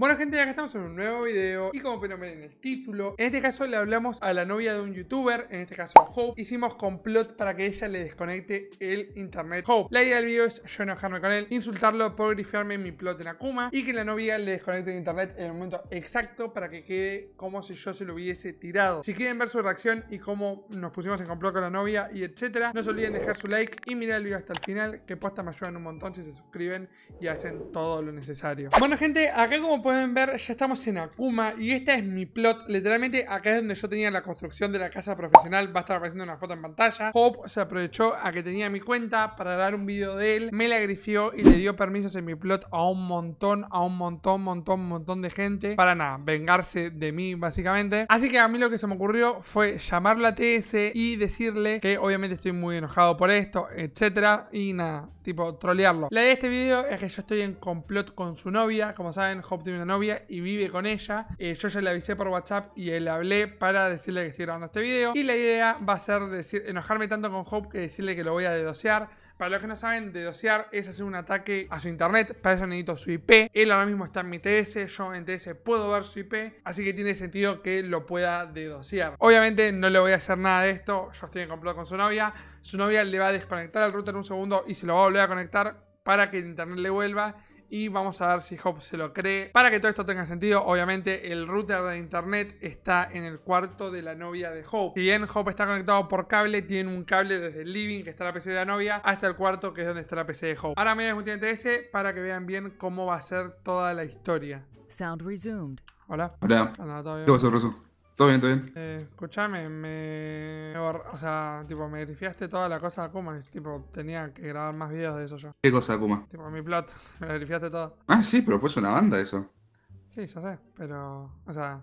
Bueno gente, ya que estamos en un nuevo video y como pueden ver en el título, en este caso le hablamos a la novia de un youtuber, en este caso Hope, hicimos complot para que ella le desconecte el internet Hope. La idea del video es yo enojarme con él, insultarlo por grifiarme mi plot en Akuma y que la novia le desconecte el internet en el momento exacto para que quede como si yo se lo hubiese tirado. Si quieren ver su reacción y cómo nos pusimos en complot con la novia y etcétera, no se olviden dejar su like y mirar el video hasta el final, que posta me ayudan un montón si se suscriben y hacen todo lo necesario. Bueno gente, acá como pueden ver, ya estamos en Akuma y esta es mi plot. Literalmente acá es donde yo tenía la construcción de la casa profesional. Va a estar apareciendo una foto en pantalla. Hope se aprovechó a que tenía mi cuenta para dar un video de él. Me la grifió y le dio permisos en mi plot a un montón, a un montón, montón, montón de gente. Para nada, vengarse de mí básicamente. Así que a mí lo que se me ocurrió fue llamarlo a TS y decirle que obviamente estoy muy enojado por esto, etcétera. Y nada, tipo, trolearlo. La idea de este video es que yo estoy en complot con su novia. Como saben, Hope tiene una novia y vive con ella. Eh, yo ya le avisé por WhatsApp y él hablé para decirle que estoy grabando este video. Y la idea va a ser decir, enojarme tanto con Hope que decirle que lo voy a dedosear para los que no saben, dedosear es hacer un ataque a su internet. Para eso necesito su IP. Él ahora mismo está en mi TS. Yo en TS puedo ver su IP. Así que tiene sentido que lo pueda dedosear. Obviamente no le voy a hacer nada de esto. Yo estoy en complot con su novia. Su novia le va a desconectar el router un segundo y se lo va a volver a conectar para que el internet le vuelva y vamos a ver si Hope se lo cree. Para que todo esto tenga sentido, obviamente el router de internet está en el cuarto de la novia de Hope. Si bien Hope está conectado por cable, tiene un cable desde el living, que está la PC de la novia, hasta el cuarto, que es donde está la PC de Hope. Ahora me voy a un ese para que vean bien cómo va a ser toda la historia. Hola. Hola. ¿Qué pasó, todo bien, todo bien. Eh, escuchame, me. O sea, tipo, me grifiaste toda la cosa de Akuma. Tipo, tenía que grabar más videos de eso yo. ¿Qué cosa de Akuma? Tipo, mi plot. me grifiaste todo. Ah, sí, pero fue una banda eso. Sí, ya sé, pero. O sea,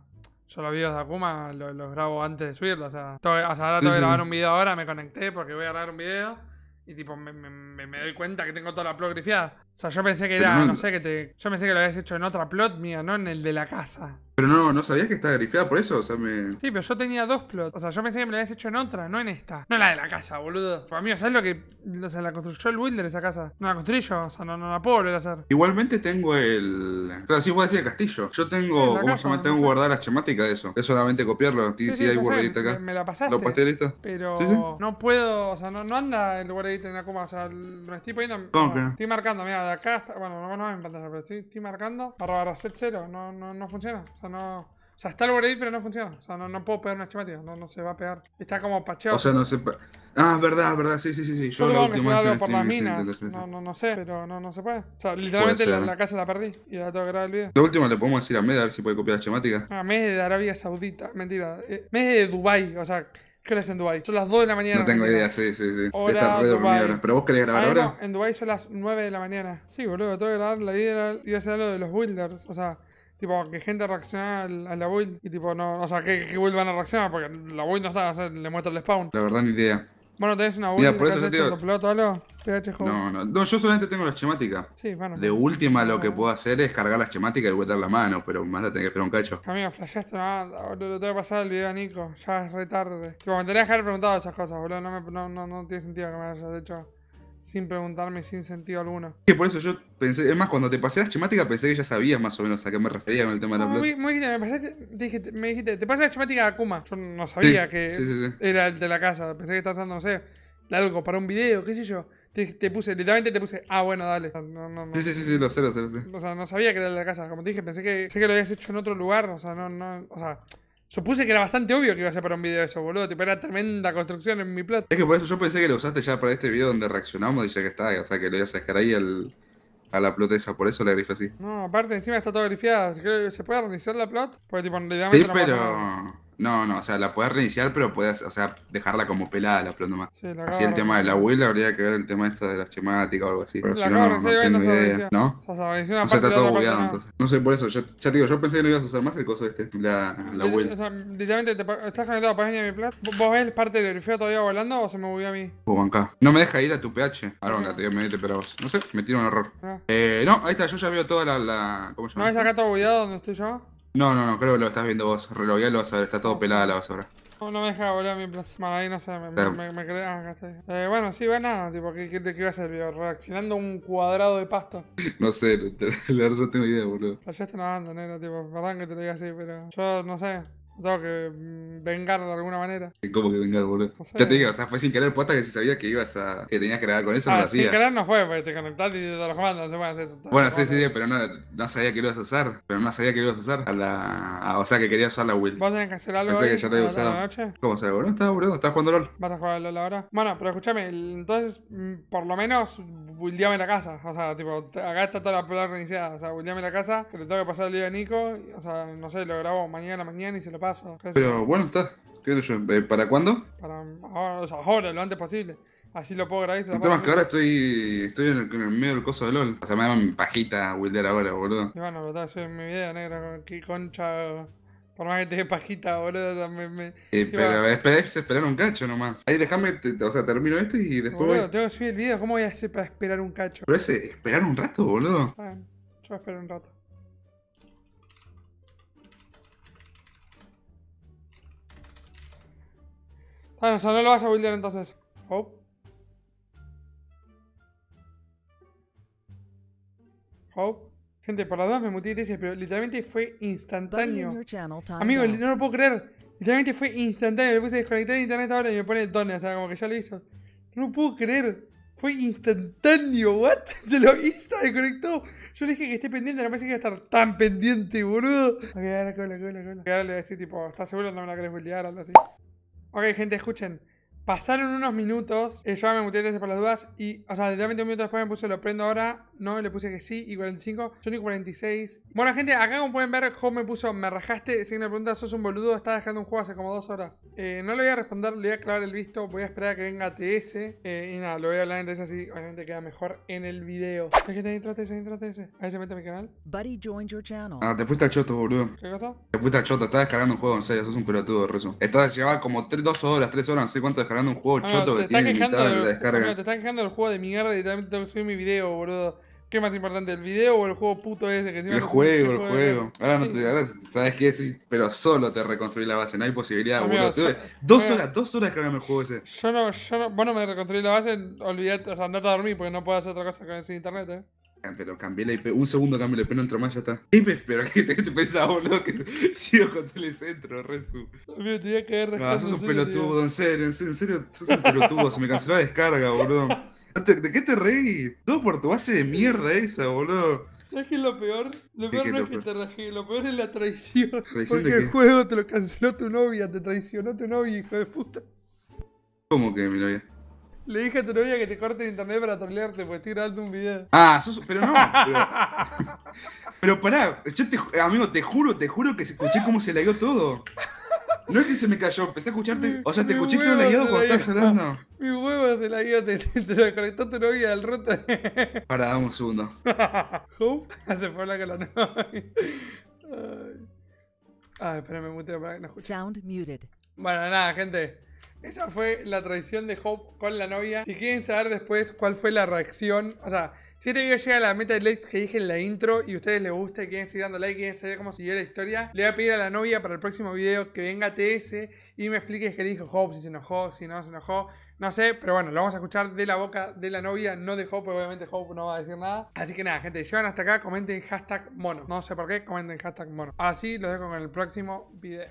yo los videos de Akuma los, grabo antes de subirlo. O sea, ahora tengo que grabar un video ahora, me conecté porque voy a grabar un video. Y tipo, me, me, me doy cuenta que tengo toda la plot grifiada. O sea, yo pensé que era, no... no, sé, que te. Yo pensé que lo habías hecho en otra plot mía, no en el de la casa. Pero no, no sabías que estaba grifeada por eso, o sea, me... Sí, pero yo tenía dos plots. O sea, yo pensé que me lo habías hecho en otra, no en esta. No en la de la casa, boludo. Para mí, ¿sabes lo que...? O sea, la construyó el Wilder esa casa. No la construí yo, o sea, no, no la puedo volver a hacer. Igualmente tengo el... Claro, sí, puedo decir el castillo. Yo tengo... Sí, ¿Cómo tengo guardada la chemática de eso. Es solamente copiarlo. Sí, sí, sí hay acá. Me, la pasaste. ¿Lo pasé listo? Pero sí, no puedo... O sea, no, no anda el guardadita en la coma. O sea, me estoy poniendo... ¿Cómo Estoy marcando, mira, de acá hasta... Bueno, no, no en pantalla, pero estoy, estoy marcando. Para, robar hacer cero. No, no, no funciona. O sea, está el ahí, pero no funciona. O sea, no, no puedo pegar una chimativa. No, no se va a pegar. Está como pacheado. O sea, no se... Ah, es verdad, es verdad. Sí, sí, sí. sí. Yo, lo lo me por las minas. no, no, no sé, pero no, no se puede. O sea, literalmente la, casa la perdí y la tengo que grabar el video. De última le podemos decir a Med a ver si puede copiar la chimática. a ah, Med de Arabia Saudita. Mentira. Eh, Med de Dubai, o sea... ¿Crees en Dubai? Son las 2 de la mañana. No tengo idea, sí, sí, sí. Está re dormido ahora. ¿Pero vos querés grabar ahora? en Dubai son las 9 de la mañana. Sí, boludo, tengo que grabar la idea, iba a ser lo de los builders. O sea, Tipo, que gente reacciona a la build y tipo, no, o sea, que, que build van a reaccionar porque la build no está, le muestra el spawn. La verdad, ni idea. Bueno, tenés una build que por eso tu algo? no, no, no, yo solamente tengo la esquemática. Sí, bueno. De última lo que ah. puedo hacer es cargar la esquemática y vueltar la mano, pero más te tengo que esperar un cacho. Amigo, flasheaste nada, lo boludo. Que pasar el video a Nico, ya es re tarde. Tipo, me tendrías que haber preguntado esas cosas, boludo. No, me, no, no tiene sentido que me hayas hecho sin preguntarme sin sentido alguno. Que por eso yo pensé, es más, cuando te pasé la esquemática pensé que ya sabías más o menos a qué me refería con el tema de la plata. me, pasaste, dijiste, me dijiste, te pasé la esquemática de Akuma. Yo no sabía que era el de la casa. Pensé que estabas dando, no sé, algo para un video, qué sé yo. Te, te, puse, literalmente te puse, ah, bueno, dale. Sí, sí, sí, sí, lo sé, lo sé, lo sé. O sea, no sabía que era el de la casa. Como te dije, pensé que, sé que lo habías hecho en otro lugar. O sea, no, no, o sea. Supuse que era bastante obvio que iba a ser para un video de eso, boludo. Tipo, era tremenda construcción en mi plot Es que por eso yo pensé que lo usaste ya para este video donde reaccionamos y ya que está. O sea, que lo ibas a dejar ahí al, a la plot esa. Por eso la grifé así. No, aparte encima está todo grifiada. ¿Se puede reiniciar la plot? Porque, tipo, en realidad... Sí, pero... No, no, o sea, la puedes reiniciar, pero puedes, o sea, dejarla como pelada la pluma. Sí, la así el tema de la abuela habría que ver el tema esto de las schemática o algo así. Pero si no, no, tengo idea, ¿no? O sea, está todo bugueado entonces. No sé, por eso, ya te digo, yo pensé que no ibas a usar más el coso este, la, la O sea, literalmente, te, ¿estás conectado la página de mi plata? ¿Vos ves parte del grifeo todavía volando o se me bugueó a mí? No me deja ir a tu PH. Ahora banca, te voy a meter pero vos. No sé, me tiro un error. Ah. Eh, no, ahí está, yo ya veo toda la, la ¿cómo se llama? ¿No ves acá todo bugueado donde estoy yo? No, no, no, creo que lo estás viendo vos. Reloguea lo vas a ver, está todo pelada la basura. No, no me deja volver mi plasma, ahí no sé, me, me, ah, Eh, bueno, sí, va nada, tipo, ¿qué, iba a ser, video? ¿Reaccionando un cuadrado de pasta? no sé, la no tengo idea, boludo. Ya una banda, nero, tipo, perdón que te lo diga así, pero yo no sé. Tengo que mm, vengar de alguna manera. ¿Cómo que vengar, boludo? Ya te digo, o sea, fue sin querer puesta que se sabía que ibas a. que tenías que grabar con eso, no ah, lo hacía. Sin querer no fue, porque te conectaste y te lo mandas, no se hacer Bueno, sí, sí, sí, pero no, no, sabía que lo ibas a usar. Pero no sabía que lo ibas a usar. A la. o sea, que querías usar la Will. ¿Vos tenés que hacer algo? No que ya te usado. ¿Cómo se boludo? ¿Estás boludo? ¿Estás jugando LOL? ¿Vas a jugar LOL ahora? Bueno, pero escúchame, entonces, mm, por lo menos, buildeame la casa. O sea, tipo, acá está toda la plan reiniciada. O sea, buildeame la casa, que le tengo que pasar el día a Nico. o sea, no sé, lo grabo mañana, mañana y se lo pero bueno, está. ¿Qué eh, ¿Para cuándo? Para ahora, ahora, lo antes posible. Así lo puedo grabar. El que ahora estoy, estoy en, el, medio del coso de LOL. O sea, me llaman pajita Wilder ahora, boludo. Y bueno, lo eso en mi vida, negra. Qué concha. Por más que te pajita, boludo. también eh, pero espera, esperar un cacho nomás. Ahí déjame, o sea, termino este y después. voy... tengo que subir el video. ¿Cómo voy a hacer para esperar un cacho? Pero esperar un rato, boludo. Bueno, yo espero un rato. Bueno, ah, o sea, no lo vas a buildear entonces. Oh. Oh. Gente, por la duda me de dice, pero literalmente fue instantáneo. Amigo, no lo puedo creer. Literalmente fue instantáneo. Le puse desconectar de internet ahora y me pone done. O sea, como que ya lo hizo. No lo puedo creer. Fue instantáneo, what? Se lo insta desconectó. Yo le dije que esté pendiente, no parece que iba a estar tan pendiente, boludo. Ok, ahora cola, cola, Ahora le voy a decir, tipo, ¿estás seguro no me la querés bulldear, o algo así? Ok, gente, escuchen. Pasaron unos minutos, eh, yo me muté por las dudas y, o sea, literalmente un minuto después me puse lo prendo ahora, no, le puse que sí, y 45, y 46. Bueno, gente, acá como pueden ver, Home me puso, me rajaste, sin la pregunta, sos un boludo, estás dejando un juego hace como dos horas. Eh, no le voy a responder, le voy a aclarar el visto, voy a esperar a que venga TS, eh, y nada, lo voy a hablar en TS así, obviamente queda mejor en el video. ¿Qué te intro TS, intro TS? Ahí se mete a mi canal. Buddy joined your channel. Ah, te fuiste al choto, boludo. ¿Qué pasó? Te fuiste al choto, estás descargando un juego, en serio, sos un pelotudo, rezo. Estás llevar como dos horas, tres horas, no sé cuánto un juego choto que la descarga. te están quejando del juego de mierda y también tengo que subir mi video, boludo. ¿Qué más importante, el video o el juego puto ese que El juego, el juego. Ahora no te ahora, sabes qué pero solo te reconstruí la base, no hay posibilidad, boludo. dos horas, dos horas cargando el juego ese. Yo no, yo no, vos me reconstruí la base, olvidate, o sea, andate a dormir porque no puedo hacer otra cosa con ese internet, eh. Pero cambié la IP, un segundo cambio la IP, no entro más, ya está. ¿Qué me espera? ¿Qué te, pensaba, boludo? Que te... sigo con Telecentro, Resu. Amigo, tenía que haber Ah, sos un pelotudo, en serio, en serio, sos un pelotudo. se me canceló la descarga, boludo. ¿De qué te reí? Todo por tu base de mierda esa, boludo. ¿Sabes qué es lo peor? Lo peor no es que te rajé, lo peor es la traición. ¿Traición porque el juego te lo canceló tu novia, te traicionó tu novia, hijo de puta. ¿Cómo que mi novia? Le dije a tu novia que te corte el internet para trolearte, pues estoy grabando un video. Ah, sos, pero no. Pero, pero pará, yo te, amigo, te juro, te juro que escuché cómo se dio todo. No es que se me cayó, empecé a escucharte. O sea, te escuché todo lagueado cuando estás hablando. Mi huevo se la te, lo desconectó tu novia del roto. Pará, dame un segundo. se fue la que la novia. Ay, ah, espérame, muteo para que no escuche. Sound muted. Bueno, nada, gente. Esa fue la traición de Hope con la novia. Si quieren saber después cuál fue la reacción, o sea, si este video llega a la meta de likes que dije en la intro y ustedes les gusta y quieren seguir dando like, quieren saber cómo siguió la historia, le voy a pedir a la novia para el próximo video que venga TS y me explique qué dijo Hope, si se enojó, si no se enojó, no sé, pero bueno, lo vamos a escuchar de la boca de la novia, no de Hope, Porque obviamente Hope no va a decir nada. Así que nada, gente, llegan hasta acá, comenten hashtag mono. No sé por qué, comenten hashtag mono. Así los dejo con el próximo video.